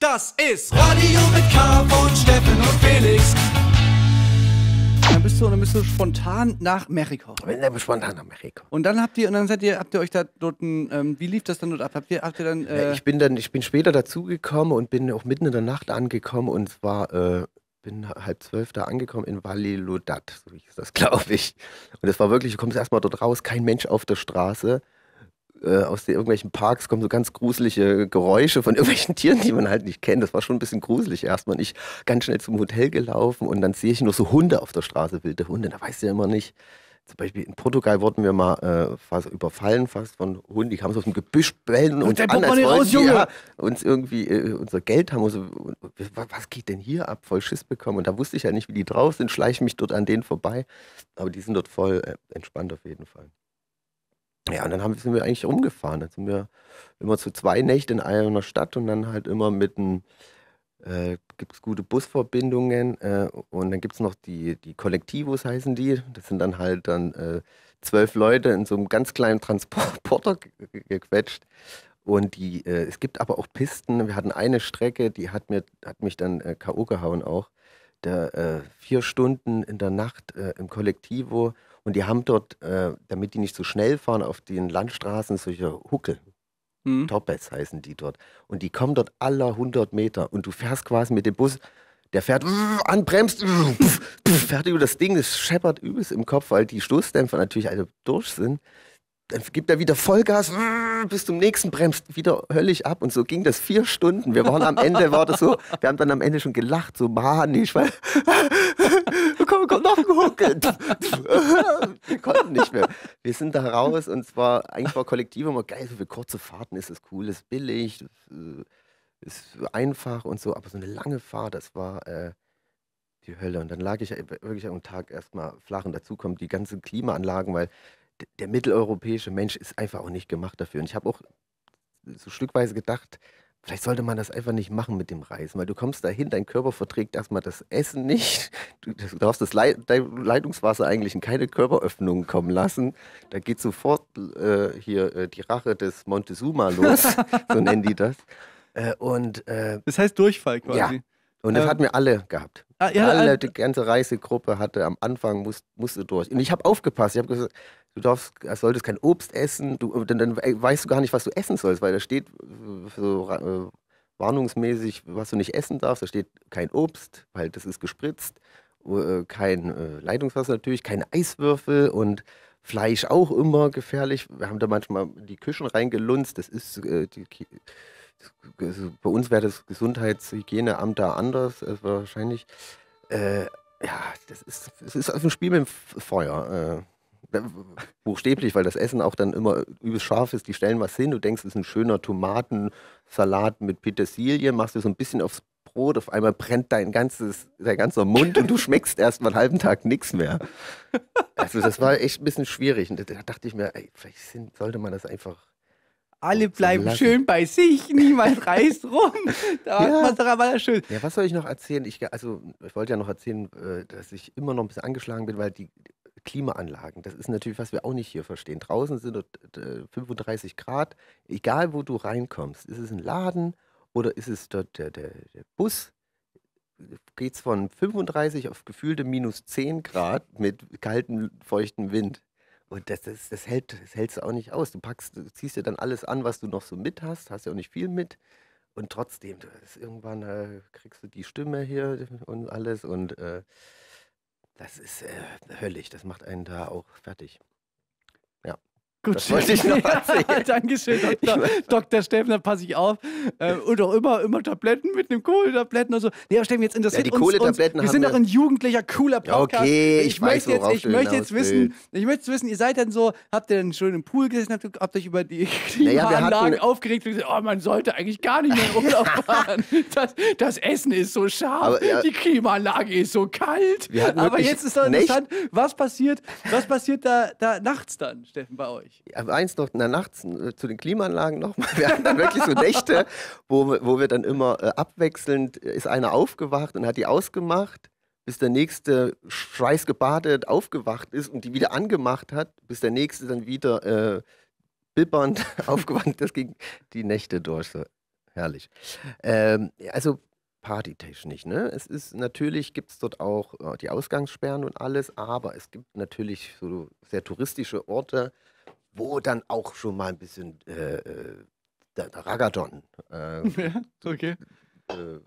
Das ist Radio mit K von Steffen und Felix. Dann bist du, dann bist du spontan nach Mexiko. Bin dann spontan nach Mexiko. Und dann habt ihr, und dann seid ihr, habt ihr euch da dort, ein, ähm, wie lief das dann dort ab? Habt ihr, habt ihr dann? Äh ich bin dann, ich bin später dazugekommen und bin auch mitten in der Nacht angekommen und zwar äh, bin halb zwölf da angekommen in Valladolid, so wie ich das, glaube ich. Und es war wirklich, du kommst erstmal dort raus, kein Mensch auf der Straße. Äh, aus den, irgendwelchen Parks kommen so ganz gruselige Geräusche von irgendwelchen Tieren, die man halt nicht kennt. Das war schon ein bisschen gruselig erstmal. Und ich ganz schnell zum Hotel gelaufen und dann sehe ich nur so Hunde auf der Straße, wilde Hunde. Da weißt du ja immer nicht. Zum Beispiel in Portugal wurden wir mal äh, fast überfallen, fast von Hunden. Die kamen so aus dem Gebüsch bellen und, und an, als raus, Junge. Ja, uns irgendwie äh, unser Geld haben. So, was geht denn hier ab? Voll Schiss bekommen. Und da wusste ich ja nicht, wie die drauf sind. Schleiche mich dort an denen vorbei. Aber die sind dort voll äh, entspannt auf jeden Fall. Ja, und dann haben, sind wir eigentlich rumgefahren. Dann sind wir immer zu zwei Nächte in einer Stadt und dann halt immer mit einem, äh, gibt es gute Busverbindungen äh, und dann gibt es noch die, die Kollektivos heißen die. Das sind dann halt dann äh, zwölf Leute in so einem ganz kleinen Transporter gequetscht. Und die, äh, es gibt aber auch Pisten. Wir hatten eine Strecke, die hat, mir, hat mich dann äh, K.O. gehauen auch. Da äh, vier Stunden in der Nacht äh, im Kollektivo und die haben dort, äh, damit die nicht so schnell fahren, auf den Landstraßen solche Hucke. Mhm. Toppes heißen die dort. Und die kommen dort aller 100 Meter. Und du fährst quasi mit dem Bus, der fährt, anbremst, fährt über das Ding, es scheppert übelst im Kopf, weil die Stoßdämpfer natürlich alle durch sind dann gibt er wieder Vollgas, ah, bis zum nächsten bremst wieder höllisch ab und so ging das vier Stunden. Wir waren am Ende, war das so, wir haben dann am Ende schon gelacht, so manisch, weil komm, komm, noch Wir konnten nicht mehr. Wir sind da raus und zwar eigentlich war kollektiv immer geil, so für kurze Fahrten ist es cool, ist billig, äh, ist einfach und so, aber so eine lange Fahrt, das war äh, die Hölle. Und dann lag ich äh, wirklich am Tag erstmal flach und dazu kommen die ganzen Klimaanlagen, weil der mitteleuropäische Mensch ist einfach auch nicht gemacht dafür. Und ich habe auch so stückweise gedacht, vielleicht sollte man das einfach nicht machen mit dem Reisen, weil du kommst dahin, dein Körper verträgt erstmal das Essen nicht, du, darfst das Leit Leitungswasser eigentlich in keine Körperöffnungen kommen lassen. Da geht sofort äh, hier äh, die Rache des Montezuma los, so nennen die das. Äh, und, äh, das heißt Durchfall quasi. Ja. Und das ähm, hatten wir alle gehabt. Ah, ja, alle, äh, die ganze Reisegruppe hatte am Anfang, musste, musste durch. Und ich habe aufgepasst. Ich habe gesagt, du darfst, solltest kein Obst essen, du, äh, dann, dann, weißt du gar nicht, was du essen sollst, weil da steht äh, so äh, warnungsmäßig, was du nicht essen darfst, da steht kein Obst, weil das ist gespritzt, äh, kein äh, Leitungswasser natürlich, keine Eiswürfel und Fleisch auch immer gefährlich. Wir haben da manchmal die Küchen reingelunzt, das ist äh, die, also bei uns wäre das Gesundheitshygieneamt da anders, wahrscheinlich. ja, das ist, das ist ein Spiel mit dem Feuer. Äh, buchstäblich, weil das Essen auch dann immer übelst scharf ist. Die stellen was hin, du denkst, es ist ein schöner Tomatensalat mit Petersilie, machst du so ein bisschen aufs Brot, auf einmal brennt dein ganzes, dein ganzer Mund und du schmeckst erst mal einen halben Tag nichts mehr. Also das war echt ein bisschen schwierig. Und da dachte ich mir, ey, vielleicht sollte man das einfach alle bleiben lassen. schön bei sich, niemand reißt rum. Da ja. macht doch aber schön. Ja, was soll ich noch erzählen? Ich, also, ich wollte ja noch erzählen, äh, dass ich immer noch ein bisschen angeschlagen bin, weil die Klimaanlagen. Das ist natürlich, was wir auch nicht hier verstehen. Draußen sind 35 äh, Grad. Egal, wo du reinkommst, ist es ein Laden oder ist es dort der, der, der Bus? Geht es von 35 auf gefühlte minus 10 Grad mit kaltem, feuchtem Wind. Und das, das, das, hält, das hältst du auch nicht aus. Du packst, du ziehst dir dann alles an, was du noch so mit hast, hast ja auch nicht viel mit. Und trotzdem, irgendwann äh, kriegst du die Stimme hier und alles und äh, das ist äh, höllisch, das macht einen da auch fertig. Gut, das wollte ich noch erzählen. Ja, Dankeschön, Doktor, Dr. Steffen, da passe ich auf. Äh, und auch immer, immer Tabletten mit einem Kohletabletten und so. Nee, aber Steffen, jetzt interessiert ja, die uns, uns, wir sind doch ein jugendlicher, cooler Podcast. okay, ich, ich weiß, möchte jetzt, ich möchte jetzt wissen, ich möchte wissen, ihr seid dann so, habt ihr dann schön im Pool gesessen, habt, habt euch über die Klimaanlagen naja, hatten, aufgeregt und gesagt, oh, man sollte eigentlich gar nicht mehr in Urlaub fahren. Das, das, Essen ist so scharf, aber, ja, die Klimaanlage ist so kalt. Aber jetzt ist doch interessant, was passiert, was passiert da, da nachts dann, Steffen, bei euch? Wirklich? Eins noch in der äh, zu den Klimaanlagen nochmal. Wir hatten dann wirklich so Nächte, wo, wo wir dann immer äh, abwechselnd, äh, ist einer aufgewacht und hat die ausgemacht, bis der nächste schweißgebadet aufgewacht ist und die wieder angemacht hat, bis der nächste dann wieder äh, bibbernd aufgewacht Das ging die Nächte durch. So. Herrlich. Ähm, also partytechnisch. Ne? Es ist natürlich, gibt es dort auch äh, die Ausgangssperren und alles, aber es gibt natürlich so sehr touristische Orte, wo dann auch schon mal ein bisschen äh, äh Ragaton ähm, äh, okay. äh,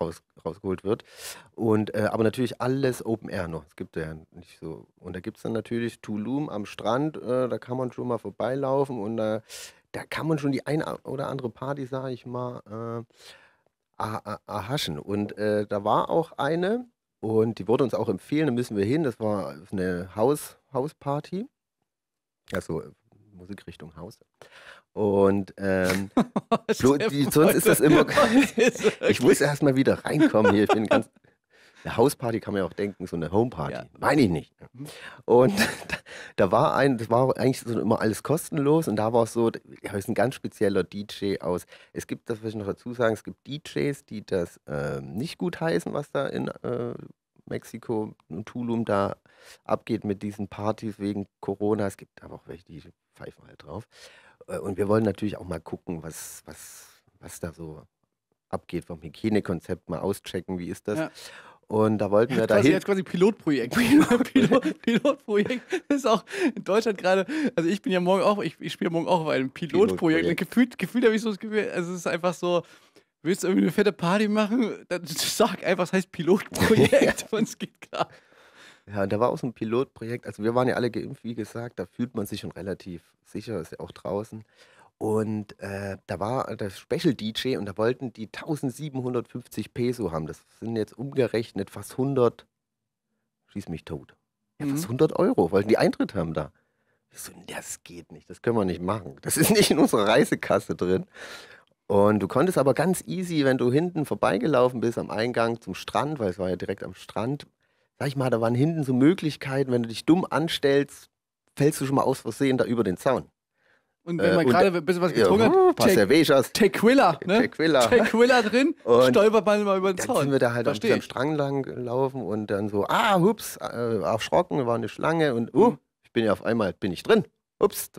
raus, rausgeholt wird. Und, äh, aber natürlich alles Open Air noch. Es gibt ja nicht so. Und da gibt es dann natürlich Tulum am Strand, äh, da kann man schon mal vorbeilaufen und äh, da kann man schon die ein oder andere Party, sage ich mal, ah, ah, erhaschen. Und da war auch eine und die wurde uns auch empfehlen, da müssen wir hin. Das war eine Hausparty. Also Musikrichtung House. Und ähm, die, sonst ist das immer. ich muss erst mal wieder reinkommen hier. Ich bin ganz. Eine Hausparty kann man ja auch denken, so eine Homeparty. Ja. Meine ich nicht. Mhm. Und da, da, war ein, das war eigentlich so immer alles kostenlos und da war es so, da ist ein ganz spezieller DJ aus. Es gibt, das will ich noch dazu sagen, es gibt DJs, die das äh, nicht gut heißen, was da in äh, Mexiko und Tulum da abgeht mit diesen Partys wegen Corona. Es gibt aber auch welche, die pfeifen halt drauf. Äh, und wir wollen natürlich auch mal gucken, was, was, was da so abgeht vom Hygienekonzept, mal auschecken, wie ist das. Ja. Und da wollten wir dahin. Das ist quasi Pilotprojekt. Pilot, Pilotprojekt ist auch in Deutschland gerade. Also ich bin ja morgen auch, ich, ich spiele morgen auch auf einem Pilotprojekt. Pilotprojekt. Gefühlt, gefühlt habe ich so das Gefühl, also es ist einfach so. Willst du irgendwie eine fette Party machen? Dann sag einfach, es heißt Pilotprojekt. Und es geht klar. Ja, da war auch so ein Pilotprojekt. Also wir waren ja alle geimpft, wie gesagt, da fühlt man sich schon relativ sicher, ist ja auch draußen. Und äh, da war der Special DJ und da wollten die 1750 Peso haben. Das sind jetzt umgerechnet fast 100, schieß mich tot. Ja, mhm. fast 100 Euro, wollten die Eintritt haben da. Ich so, das geht nicht, das können wir nicht machen. Das ist nicht in unserer Reisekasse drin. Und du konntest aber ganz easy, wenn du hinten vorbeigelaufen bist am Eingang zum Strand, weil es war ja direkt am Strand, sag ich mal, da waren hinten so Möglichkeiten, wenn du dich dumm anstellst, fällst du schon mal aus Versehen da über den Zaun. Und wenn äh, man äh, gerade ein bisschen was getrunken ja, hat, Tequila, Tequila, ne? Tequila. Tequila drin, und stolpert man mal über den Zaun. Dann sind wir da halt Versteh. am Strang lang gelaufen und dann so, ah, hups, äh, erschrocken, war eine Schlange und, uh, ich bin ja auf einmal, bin ich drin. Ups,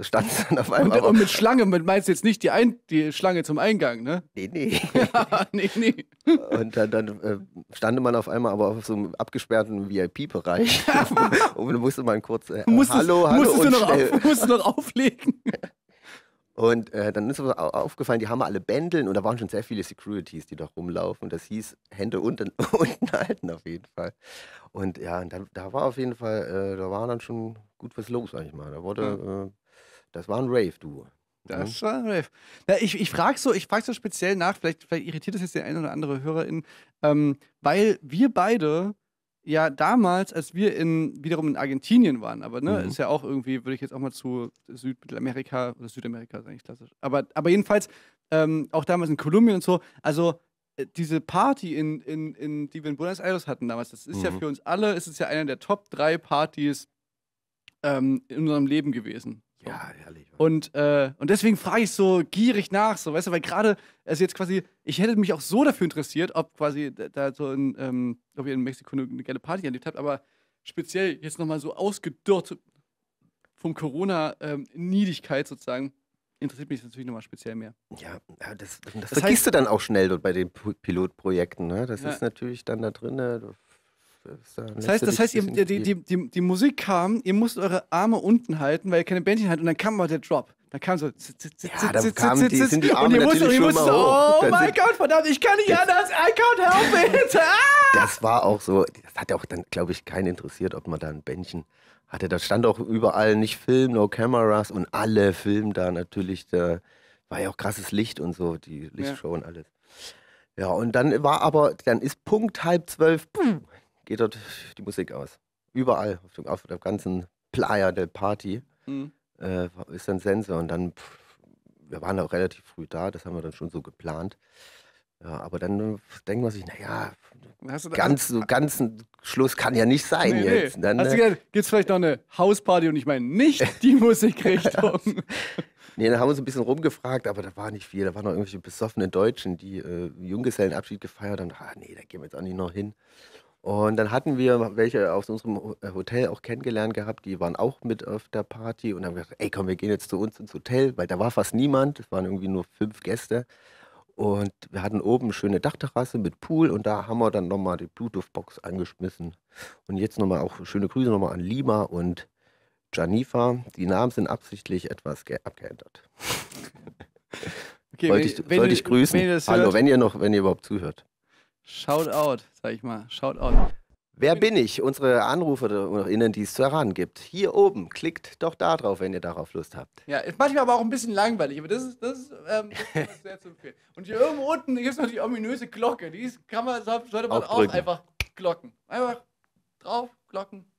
stand dann auf einmal. Und, und, mit Schlange mit meinst du jetzt nicht die, Ein die Schlange zum Eingang, ne? Nee, nee. ja, nee, nee. Und dann, dann äh, stand man auf einmal aber auf so einem abgesperrten VIP-Bereich. und dann musste man kurz äh, musstest, Hallo, hallo musstest und du noch, auf, musstest noch auflegen. Und äh, dann ist uns aufgefallen, die haben alle Bändeln und da waren schon sehr viele Securities, die da rumlaufen. Das hieß Hände unten, unten halten auf jeden Fall. Und ja, da, da war auf jeden Fall, äh, da war dann schon gut was los, sag ich mal. Da wurde mhm. äh, das war ein rave du. Das mhm. war ein Rave. Na, ich ich frage so, frag so speziell nach, vielleicht, vielleicht irritiert das jetzt den eine oder andere Hörerin, ähm, weil wir beide ja damals, als wir in, wiederum in Argentinien waren, aber ne, mhm. ist ja auch irgendwie, würde ich jetzt auch mal zu Südamerika oder Südamerika ist eigentlich klassisch. Aber, aber jedenfalls, ähm, auch damals in Kolumbien und so, also äh, diese Party, in, in, in, die wir in Buenos Aires hatten damals, das ist mhm. ja für uns alle, ist es ja eine der Top 3 Partys ähm, in unserem Leben gewesen. Ja, herrlich. Und, äh, und deswegen frage ich so gierig nach, so, weißt du, weil gerade, also jetzt quasi, ich hätte mich auch so dafür interessiert, ob quasi da so in, ähm, ob ihr in Mexiko eine, eine geile Party erlebt habt, aber speziell jetzt nochmal so ausgedörrt vom Corona-Niedigkeit ähm, sozusagen, interessiert mich natürlich nochmal speziell mehr. Ja, das, das, das vergisst heißt, du dann auch schnell dort bei den Pilotprojekten, ne? Das ja. ist natürlich dann da drin, ne? Das heißt, das heißt ihr, die, die, die, die, Musik kam, ihr musst eure Arme unten halten, weil ihr keine Bändchen hattet und dann kam mal der Drop. Dann kam so. Ja, dann kamen die, sind die und ihr musstet, natürlich musstet, Oh mein Gott, verdammt, ich kann nicht anders. I can't help it. Ah! das war auch so, das hat auch dann, glaube ich, keinen interessiert, ob man da ein Bändchen hatte. Da stand auch überall nicht Film, no cameras und alle filmen da natürlich. Da war ja auch krasses Licht und so, die Lichtshow und alles. Ja, und dann war aber, dann ist Punkt halb zwölf, boom, geht dort die Musik aus. Überall, auf, dem, auf der ganzen Playa der Party mhm. äh, ist dann Sensor und dann, pff, wir waren auch relativ früh da, das haben wir dann schon so geplant. Ja, aber dann denkt man sich, naja, ganz, so äh, ganzen Schluss kann ja nicht sein nee, jetzt. Nee. Ne? Dann, also, gibt es vielleicht noch eine Hausparty und ich meine nicht die Musikrichtung. nee, da haben wir uns ein bisschen rumgefragt, aber da war nicht viel. Da waren noch irgendwelche besoffenen Deutschen, die äh, Junggesellenabschied gefeiert haben. Ah, nee, da gehen wir jetzt auch nicht noch hin. Und dann hatten wir welche aus unserem äh, Hotel auch kennengelernt gehabt, die waren auch mit auf der Party und haben gesagt, ey komm, wir gehen jetzt zu uns ins Hotel, weil da war fast niemand, es waren irgendwie nur fünf Gäste. Und wir hatten oben eine schöne Dachterrasse mit Pool und da haben wir dann nochmal die Bluetooth-Box angeschmissen. Und jetzt nochmal auch schöne Grüße nochmal an Lima und Janifa. Die Namen sind absichtlich etwas abgeändert. Okay, sollte ich, sollt ich, grüßen? Wenn Hallo, wenn ihr noch, wenn ihr überhaupt zuhört. Shout out, sag ich mal. Shout out. Wer bin ich? Unsere AnruferInnen, die es zu erraten gibt. Hier oben, klickt doch da drauf, wenn ihr darauf Lust habt. Ja, ist manchmal aber auch ein bisschen langweilig, aber das ist, das ist, ähm, das ist sehr zu empfehlen. Und hier irgendwo unten gibt es noch die ominöse Glocke. Die ist, kann man, sollte man auch einfach glocken. Einfach drauf, glocken,